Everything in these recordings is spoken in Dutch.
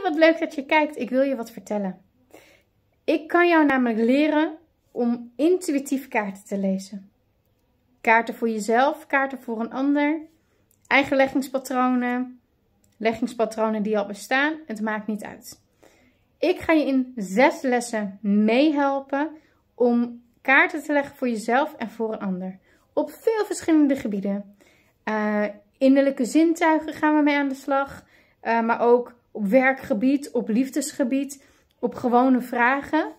Hey, wat leuk dat je kijkt. Ik wil je wat vertellen. Ik kan jou namelijk leren om intuïtief kaarten te lezen. Kaarten voor jezelf, kaarten voor een ander, eigen leggingspatronen, leggingspatronen die al bestaan. Het maakt niet uit. Ik ga je in zes lessen meehelpen om kaarten te leggen voor jezelf en voor een ander. Op veel verschillende gebieden. Uh, innerlijke zintuigen gaan we mee aan de slag. Eh, maar ook op werkgebied, op liefdesgebied, op gewone vragen.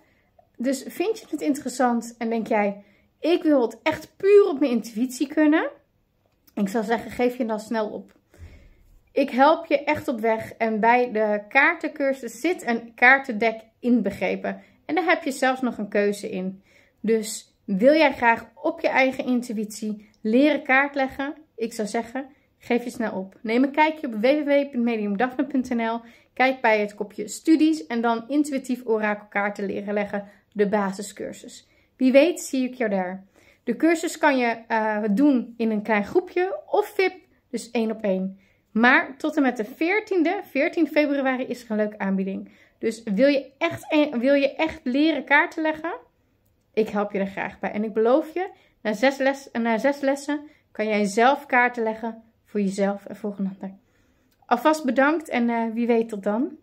Dus vind je het interessant en denk jij, ik wil het echt puur op mijn intuïtie kunnen? Ik zou zeggen, geef je dan snel op. Ik help je echt op weg en bij de kaartencursus zit een kaartendek inbegrepen. En daar heb je zelfs nog een keuze in. Dus wil jij graag op je eigen intuïtie leren leggen? Ik zou zeggen, Geef je snel op. Neem een kijkje op www.mediumdaphne.nl. Kijk bij het kopje studies en dan intuïtief orakelkaarten leren leggen, de basiscursus. Wie weet zie ik jou daar. De cursus kan je eh, doen in een klein groepje of VIP, dus één op één. Maar tot en met de 14e, 14 februari is er een leuke aanbieding. Dus wil je echt, wil je echt leren kaarten leggen? Ik help je er graag bij. En ik beloof je, na zes, na zes lessen kan jij zelf kaarten leggen voor jezelf en voor een ander. Alvast bedankt en eh, wie weet tot dan.